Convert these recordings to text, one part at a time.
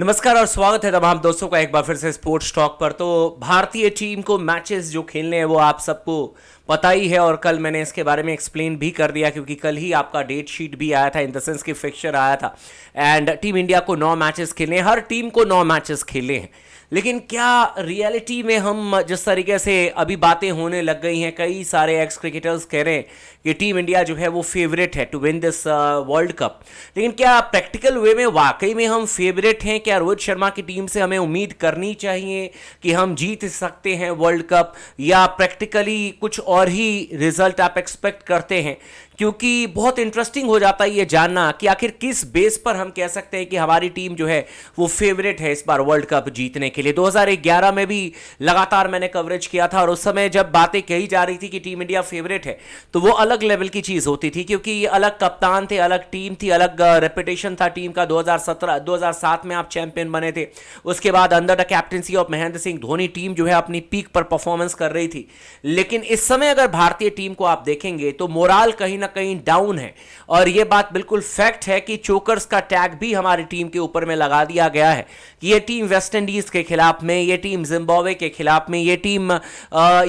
नमस्कार और स्वागत है तमाम दोस्तों का एक बार फिर से स्पोर्ट्स टॉक पर तो भारतीय टीम को मैचेस जो खेलने हैं वो आप सबको पता ही है और कल मैंने इसके बारे में एक्सप्लेन भी कर दिया क्योंकि कल ही आपका डेट शीट भी आया था इन द सेंस कि फिक्चर आया था एंड टीम इंडिया को नौ मैचेस खेलने हर टीम को नौ मैचेस खेले हैं लेकिन क्या रियलिटी में हम जिस तरीके से अभी बातें होने लग गई हैं कई सारे एक्स क्रिकेटर्स कह रहे हैं कि टीम इंडिया जो है वो फेवरेट है to win this world cup लेकिन क्या प्रैक्टिकल वे में वाकई में हम फेवरेट हैं क्या रोहित शर्मा की टीम से हमें उम्मीद करनी चाहिए कि हम जीत सकते हैं वर्ल्ड कप या प्रैक्टिकली कुछ और ही रिजल्ट आप एक्सपेक्ट करते हैं क्योंकि बहुत इंटरेस्टिंग हो जाता है ये जानना कि आखिर किस बेस पर हम कह सकते हैं कि हमारी टीम जो है वो फेवरेट है इस बार वर्ल्ड कप जीतने के लिए 2011 में भी लगातार मैंने कवरेज किया था और उस समय जब बातें कही जा रही थी कि टीम इंडिया फेवरेट है तो वो अलग लेवल की चीज़ होती थी क्योंकि ये अलग कप्तान थे अलग टीम थी अलग रेपुटेशन था टीम का दो हज़ार में आप चैंपियन बने थे उसके बाद अंदर the captaincy of Mahendra Singh Dhoni team जो है अपनी पीक पर परफॉर्मेंस कर रही थी लेकिन इस समय अगर भारतीय टीम को आप देखेंगे तो मोराल कहीं ना कहीं डाउन है और यह बात बिल्कुल फैक्ट है कि चोकर्स का टैग भी हमारी टीम के ऊपर में लगा दिया गया है कि यह टीम वेस्ट इंडीज के खिलाफ में यह टीम जिम्बाब्वे के खिलाफ में यह टीम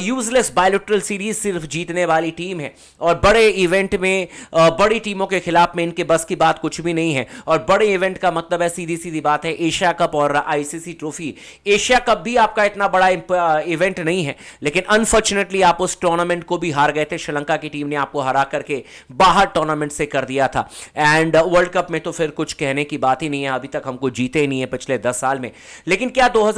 यूजलेस बायोलिट्रल सीरीज सिर्फ जीतने वाली टीम है और बड़े इवेंट में आ, बड़ी टीमों के खिलाफ में इनके बस की बात कुछ भी नहीं है और बड़े इवेंट का मतलब है सीधी सीधी बात है एशिया कप और आईसीसी ट्रॉफी एशिया कप भी आपका इतना बड़ा इवेंट नहीं है लेकिन अनफॉर्चुनेटली आप उस टूर्नामेंट को भी हार गए थे श्रीलंका की टीम ने आपको हरा करके बाहर टूर्नामेंट से कर दिया था एंड वर्ल्ड कप में तो फिर कुछ कहने की बात ही नहीं है अभी तक हमको जीते ही नहीं है पिछले दस साल में लेकिन क्या दो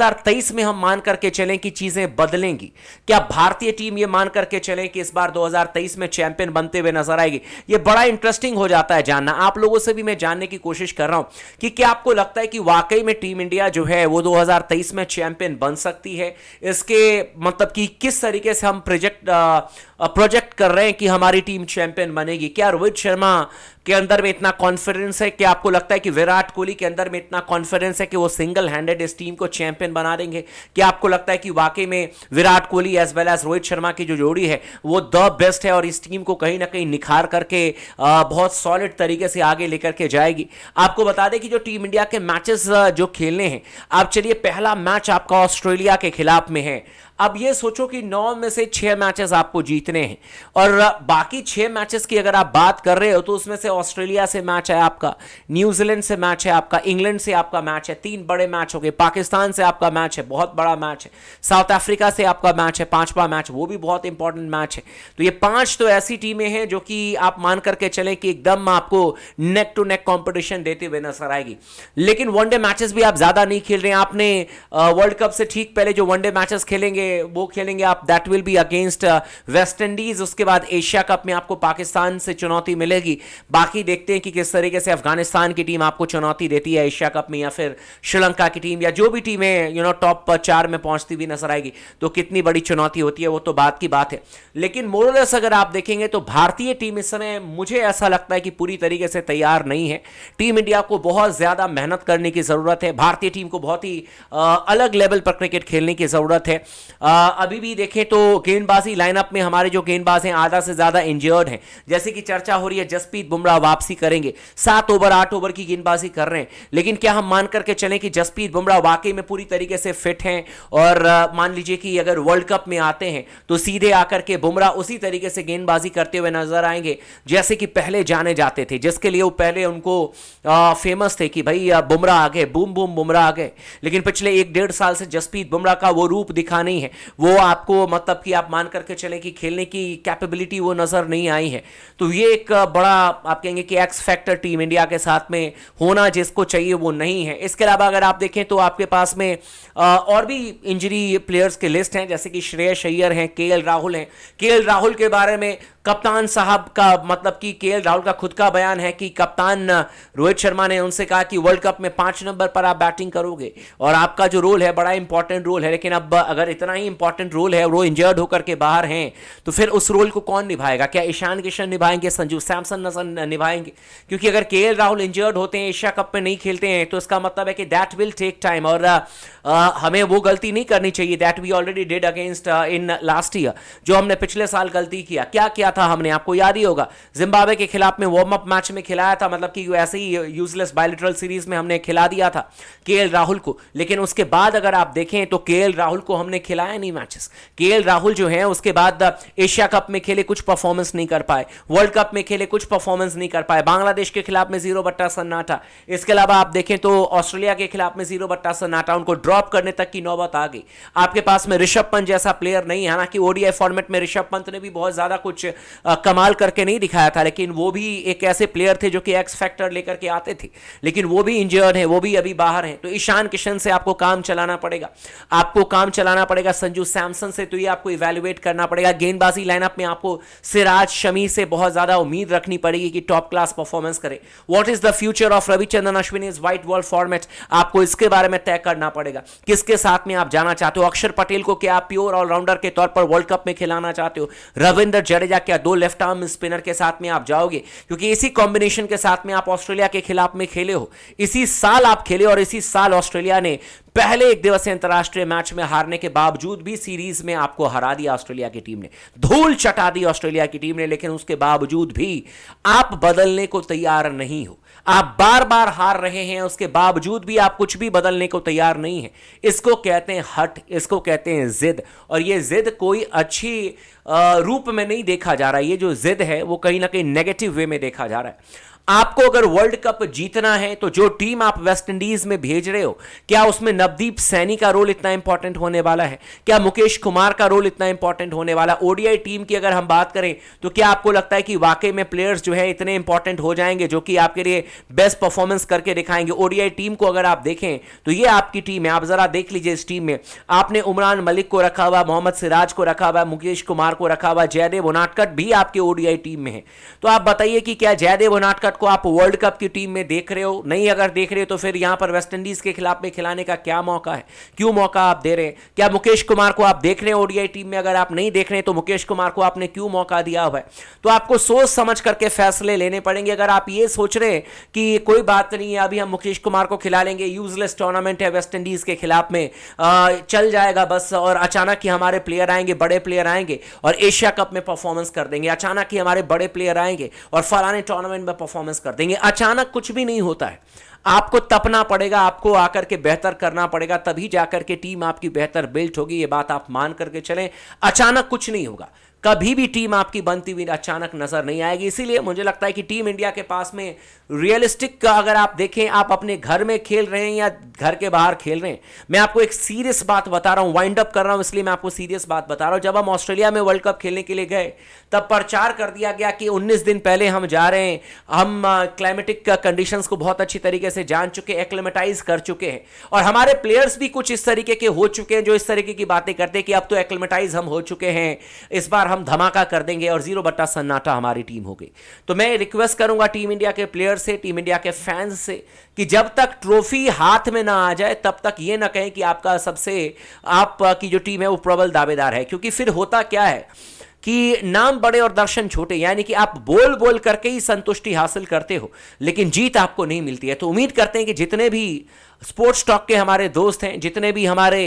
में हम मान करके चलें कि चीजें बदलेंगी क्या भारतीय टीम ये मान करके चलें कि इस बार 2023 में चैंपियन बनते हुए नजर आएगी ये बड़ा इंटरेस्टिंग हो जाता है जानना आप लोगों से भी मैं जानने की कोशिश कर रहा हूं कि क्या आपको लगता है कि वाकई वाकई में टीम इंडिया जो है वो 2023 में चैंपियन बन सकती है इसके मतलब कि किस तरीके से हम प्रोजेक्ट प्रोजेक्ट कर रहे हैं कि हमारी टीम चैंपियन बनेगी क्या रोहित शर्मा के अंदर में इतना कॉन्फिडेंस है कि आपको लगता है कि विराट कोहली के अंदर में इतना कॉन्फिडेंस है कि वो सिंगल हैंडेड इस टीम को चैंपियन बना देंगे कि आपको लगता है कि वाकई में Virat Kohli as well as Rohit Sharma की जो जोड़ी है वो द बेस्ट है और इस टीम को कहीं ना कहीं निखार करके बहुत सॉलिड तरीके से आगे लेकर के जाएगी आपको बता दें कि जो टीम इंडिया के मैचेस जो खेलने हैं आप चलिए पहला मैच आपका ऑस्ट्रेलिया के खिलाफ में है अब ये सोचो कि नौ में से छह मैचेस आपको जीतने हैं और बाकी छह मैचेस की अगर आप बात कर रहे हो तो उसमें से ऑस्ट्रेलिया से मैच है आपका न्यूजीलैंड से मैच है आपका इंग्लैंड से आपका मैच है तीन बड़े मैच हो गए पाकिस्तान से आपका मैच है बहुत बड़ा मैच है साउथ अफ्रीका से आपका मैच है पांचवा मैच वो भी बहुत इंपॉर्टेंट मैच है तो ये पांच तो ऐसी टीमें हैं जो कि आप मान करके चले कि एकदम आपको नेक टू नेक कॉम्पिटिशन देते हुए नजर आएगी लेकिन वनडे मैचेस भी आप ज्यादा नहीं खेल रहे हैं आपने वर्ल्ड कप से ठीक पहले जो वनडे मैचेस खेलेंगे वो खेलेंगे आप that will be against West Indies उसके बाद एशिया कप में आपको पाकिस्तान से चुनौती मिलेगी बाकी देखते हैं कि किस तरीके से अफगानिस्तान की टीम आपको चुनौती देती है एशिया कप में या फिर श्रीलंका की टीम या जो भी टीमें यू नो टॉप चार में पहुंचती हुई नजर आएगी तो कितनी बड़ी चुनौती होती है वो तो बात की बात है लेकिन मोरलेस अगर आप देखेंगे तो भारतीय टीम इस समय मुझे ऐसा लगता है कि पूरी तरीके से तैयार नहीं है टीम इंडिया को बहुत ज्यादा मेहनत करने की जरूरत है भारतीय टीम को बहुत ही uh, अलग लेवल पर क्रिकेट खेलने की जरूरत है अभी भी देखें तो गेंदबाजी लाइनअप में हमारे जो गेंदबाज हैं आधा से ज्यादा इंजर्ड हैं जैसे कि चर्चा हो रही है जसप्रीत बुमराह वापसी करेंगे सात ओवर आठ ओवर की गेंदबाजी कर रहे हैं लेकिन क्या हम मान करके चलें कि जसप्रीत बुमराह वाकई में पूरी तरीके से फिट हैं और मान लीजिए कि अगर वर्ल्ड कप में आते हैं तो सीधे आकर के बुमराह उसी तरीके से गेंदबाजी करते हुए नजर आएंगे जैसे कि पहले जाने जाते थे जिसके लिए वो पहले उनको आ, फेमस थे कि भाई बुमराह आ गए बूम बूम बुमराह आ गए लेकिन पिछले एक डेढ़ साल से जसप्रीत बुमराह का वो रूप दिखा नहीं है वो आपको मतलब कि आप मान करके चले कि खेलने की कैपेबिलिटी वो नज़र नहीं आई है तो ये एक बड़ा आप कहेंगे कि एक्स फैक्टर टीम इंडिया के साथ में होना जिसको चाहिए वो नहीं है इसके अलावा अगर आप देखें तो आपके पास में और भी इंजरी प्लेयर्स के लिस्ट हैं जैसे कि श्रेय अय्यर हैं के राहुल हैं के राहुल के बारे में कप्तान साहब का मतलब कि के राहुल का खुद का बयान है कि कप्तान रोहित शर्मा ने उनसे कहा कि वर्ल्ड कप में पांच नंबर पर आप बैटिंग करोगे और आपका जो रोल है बड़ा इंपॉर्टेंट रोल है लेकिन अब अगर इतना ही इंपॉर्टेंट रोल है वो इंजर्ड होकर के बाहर हैं तो फिर उस रोल को कौन निभाएगा क्या ईशान किशन निभाएंगे संजू सैमसन नजर निभाएंगे क्योंकि अगर के राहुल इंजर्ड होते हैं एशिया कप में नहीं खेलते हैं तो इसका मतलब है कि दैट विल टेक टाइम और हमें वो गलती नहीं करनी चाहिए that we already did against in last year जो हमने पिछले साल गलती किया क्या किया खेला था हमने आपको याद ही होगा जिम्बाब्वे के खिलाफ में वार्म अप मैच में खिलाया था मतलब कि ऐसे ही यूजलेस बायोलिट्रल सीरीज में हमने खिला दिया था के राहुल को लेकिन उसके बाद अगर आप देखें तो के राहुल को हमने खिलाया नहीं मैचेस के राहुल जो है उसके बाद एशिया uh, कप में खेले कुछ परफॉर्मेंस नहीं कर पाए वर्ल्ड कप में खेले कुछ परफॉर्मेंस नहीं कर पाए बांग्लादेश के खिलाफ में जीरो बट्टा सन्नाटा इसके अलावा आप देखें तो ऑस्ट्रेलिया के खिलाफ में जीरो बट्टा सन्नाटा उनको ड्रॉप करने तक की नौबत आ गई आपके पास में ऋषभ पंत जैसा प्लेयर नहीं है हालांकि ओडीआई फॉर्मेट में ऋषभ पंत ने भी बहुत ज्यादा कुछ आ, कमाल करके नहीं दिखाया था लेकिन वो भी एक ऐसे प्लेयर थे जो कि एक्स फैक्टर लेकर के आते थे लेकिन वो भी इंजर्ड है वो भी अभी बाहर है तो ईशान किशन से आपको काम चलाना पड़ेगा आपको काम चलाना पड़ेगा संजू सैमसन से तो ये आपको इवेल्युएट करना पड़ेगा गेंदबाजी लाइनअप में आपको सिराज शमी से बहुत ज़्यादा उम्मीद रखनी पड़ेगी कि टॉप क्लास परफॉर्मेंस करे what is the future of Ravichandran Ashwin is white world format आपको इसके बारे में तय करना पड़ेगा किसके साथ में आप जाना चाहते हो अक्षर पटेल को क्या आप प्योर ऑलराउंडर के तौर पर वर्ल्ड कप में खिलाना चाहते हो रविंद्र जडेजा के क्या दो लेफ्ट आर्म स्पिनर के साथ में आप जाओगे क्योंकि इसी कॉम्बिनेशन के साथ में आप ऑस्ट्रेलिया के खिलाफ में खेले हो इसी साल आप खेले और इसी साल ऑस्ट्रेलिया ने पहले एक दिवसीय अंतर्राष्ट्रीय मैच में हारने के बावजूद भी सीरीज में आपको हरा दिया ऑस्ट्रेलिया की टीम ने धूल चटा दी ऑस्ट्रेलिया की टीम ने लेकिन उसके बावजूद भी आप बदलने को तैयार नहीं हो आप बार बार हार रहे हैं उसके बावजूद भी आप कुछ भी बदलने को तैयार नहीं है इसको कहते हैं हट इसको कहते हैं जिद और ये जिद कोई अच्छी रूप में नहीं देखा जा रहा है ये जो जिद है वो कहीं ना कहीं नेगेटिव वे में देखा जा रहा है आपको अगर वर्ल्ड कप जीतना है तो जो टीम आप वेस्ट इंडीज में भेज रहे हो क्या उसमें नवदीप सैनी का रोल इतना इंपॉर्टेंट होने वाला है क्या मुकेश कुमार का रोल इतना इंपॉर्टेंट होने वाला ओडीआई टीम की अगर हम बात करें तो क्या आपको लगता है कि वाकई में प्लेयर्स जो है इतने इंपॉर्टेंट हो जाएंगे जो कि आपके लिए बेस्ट परफॉर्मेंस करके दिखाएंगे ओडीआई टीम को अगर आप देखें तो ये आपकी टीम है आप जरा देख लीजिए इस टीम में आपने उमरान मलिक को रखा हुआ मोहम्मद सिराज को रखा हुआ मुकेश कुमार को रखा हुआ जयदेव उनाटकट भी आपके ओडीआई टीम में है तो आप बताइए कि क्या जयदेव उनाटकट विराट को आप वर्ल्ड कप की टीम में देख रहे हो नहीं अगर देख रहे हो तो फिर यहां पर वेस्टइंडीज के खिलाफ में खिलाने का क्या मौका है क्यों मौका आप दे रहे हैं क्या मुकेश कुमार को आप देख रहे हैं ओडीआई टीम में अगर आप नहीं देख रहे हैं तो मुकेश कुमार को आपने क्यों मौका दिया हुआ है तो आपको सोच समझ करके फैसले लेने पड़ेंगे अगर आप ये सोच रहे हैं कि कोई बात नहीं है अभी हम मुकेश कुमार को खिला लेंगे यूजलेस टूर्नामेंट है वेस्टइंडीज के खिलाफ में चल जाएगा बस और अचानक ही हमारे प्लेयर आएंगे बड़े प्लेयर आएंगे और एशिया कप में परफॉर्मेंस कर देंगे अचानक ही हमारे बड़े प्लेयर आएंगे और फलाने टूर्नामेंट में परफॉर्म परफॉर्मेंस कर देंगे अचानक कुछ भी नहीं होता है आपको तपना पड़ेगा आपको आकर के बेहतर करना पड़ेगा तभी जाकर के टीम आपकी बेहतर बिल्ट होगी ये बात आप मान करके चलें अचानक कुछ नहीं होगा कभी भी टीम आपकी बनती हुई अचानक नजर नहीं आएगी इसीलिए मुझे लगता है कि टीम इंडिया के पास में रियलिस्टिक का अगर आप देखें आप अपने घर में खेल रहे हैं या घर के बाहर खेल रहे हैं मैं आपको एक सीरियस बात बता रहा हूं वाइंड अप कर रहा हूं इसलिए मैं आपको सीरियस बात बता रहा हूं जब हम ऑस्ट्रेलिया में वर्ल्ड कप खेलने के लिए गए तब प्रचार कर दिया गया कि उन्नीस दिन पहले हम जा रहे हैं हम क्लाइमेटिक कंडीशन को बहुत अच्छी तरीके से जान चुके एक्लेमेटाइज कर चुके हैं और हमारे प्लेयर्स भी कुछ इस तरीके के हो चुके हैं जो इस तरीके की बातें करते हैं कि अब तो एक्लेमेटाइज हम हो चुके हैं इस बार हम धमाका कर देंगे और जीरो बट्टा सन्नाटा हमारी टीम हो गई तो मैं रिक्वेस्ट करूंगा टीम इंडिया के प्लेयर से टीम इंडिया के फैंस से कि जब तक ट्रॉफी हाथ में ना आ जाए तब तक ये ना कहें कि आपका सबसे आपकी जो टीम है वो प्रबल दावेदार है क्योंकि फिर होता क्या है कि नाम बड़े और दर्शन छोटे यानी कि आप बोल बोल करके ही संतुष्टि हासिल करते हो लेकिन जीत आपको नहीं मिलती है तो उम्मीद करते हैं कि जितने भी स्पोर्ट्स टॉक के हमारे दोस्त हैं जितने भी हमारे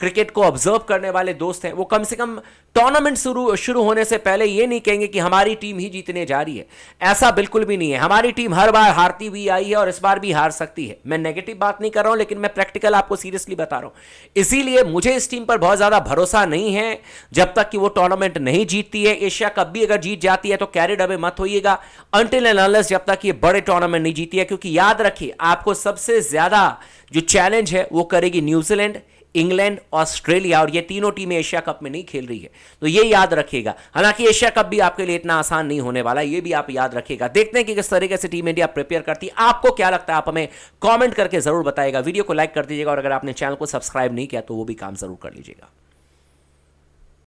क्रिकेट को ऑब्जर्व करने वाले दोस्त हैं वो कम से कम टूर्नामेंट शुरू शुरू होने से पहले ये नहीं कहेंगे कि हमारी टीम ही जीतने जा रही है ऐसा बिल्कुल भी नहीं है हमारी टीम हर बार हारती हुई आई है और इस बार भी हार सकती है मैं नेगेटिव बात नहीं कर रहा हूं लेकिन मैं प्रैक्टिकल आपको सीरियसली बता रहा हूं इसीलिए मुझे इस टीम पर बहुत ज़्यादा भरोसा नहीं है जब तक कि वो टूर्नामेंट नहीं जीतती है एशिया कप भी अगर जीत जाती है तो कैरिड अवे मत होइएगा अंटिल एंड अनलेस जब तक ये बड़े टूर्नामेंट नहीं जीती है क्योंकि याद रखिए आपको सबसे ज़्यादा जो चैलेंज है वो करेगी न्यूजीलैंड इंग्लैंड ऑस्ट्रेलिया और ये तीनों टीमें एशिया कप में नहीं खेल रही है तो ये याद रखिएगा हालांकि एशिया कप भी आपके लिए इतना आसान नहीं होने वाला ये भी आप याद रखिएगा देखते हैं कि किस तरीके से टीम इंडिया प्रिपेयर करती है आपको क्या लगता है आप हमें कॉमेंट करके जरूर बताएगा वीडियो को लाइक कर दीजिएगा और अगर आपने चैनल को सब्सक्राइब नहीं किया तो वो भी काम जरूर कर लीजिएगा